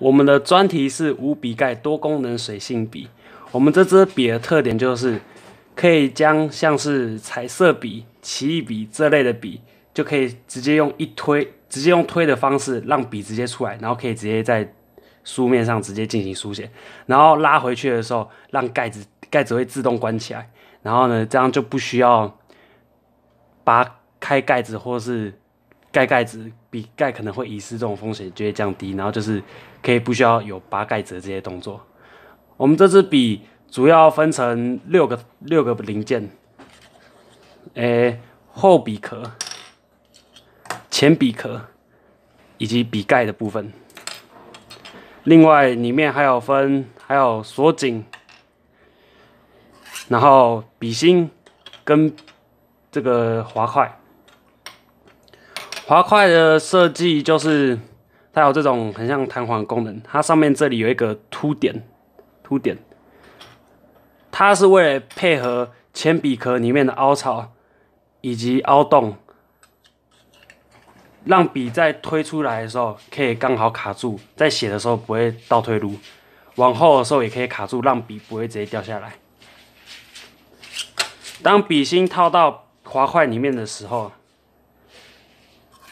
我们的专题是无笔盖多功能水性笔。我们这支笔的特点就是，可以将像是彩色笔、奇异笔这类的笔，就可以直接用一推，直接用推的方式让笔直接出来，然后可以直接在书面上直接进行书写。然后拉回去的时候，让盖子盖子会自动关起来。然后呢，这样就不需要拔开盖子或是。盖盖子，笔盖可能会遗失这种风险就会降低，然后就是可以不需要有拔盖子这些动作。我们这支笔主要分成六个六个零件，诶，后笔壳、前笔壳以及笔盖的部分。另外里面还有分，还有锁紧，然后笔芯跟这个滑块。滑块的设计就是它有这种很像弹簧功能，它上面这里有一个凸点，凸点，它是为了配合铅笔壳里面的凹槽以及凹洞，让笔在推出来的时候可以刚好卡住，在写的时候不会倒退路，往后的时候也可以卡住，让笔不会直接掉下来。当笔芯套到滑块里面的时候。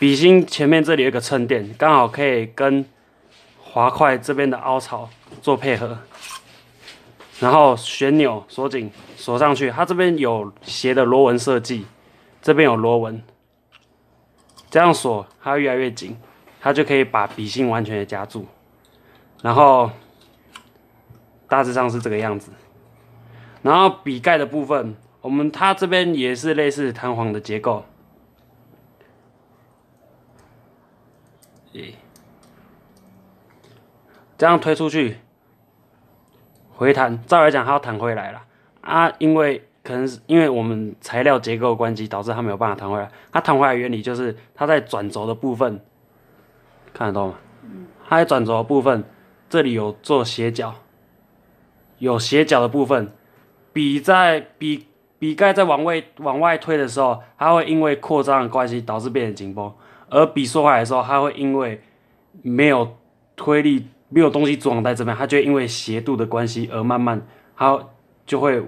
笔芯前面这里有个衬垫，刚好可以跟滑块这边的凹槽做配合，然后旋钮锁紧锁上去，它这边有斜的螺纹设计，这边有螺纹，这样锁它越来越紧，它就可以把笔芯完全的夹住，然后大致上是这个样子，然后笔盖的部分，我们它这边也是类似弹簧的结构。这样推出去，回弹。照来讲，它要弹回来了啊，因为可能是因为我们材料结构关机，导致它没有办法弹回来。它弹回来原理就是它在转轴的部分，看得到吗？它在转轴部分这里有做斜角，有斜角的部分，笔在笔笔盖在往外往外推的时候，它会因为扩张的关系，导致变得紧绷。而笔缩回来的时候，它会因为没有推力，没有东西阻挡在这边，它就会因为斜度的关系而慢慢，它就会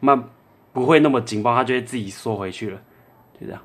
慢，不会那么紧绷，它就会自己缩回去了，就这样。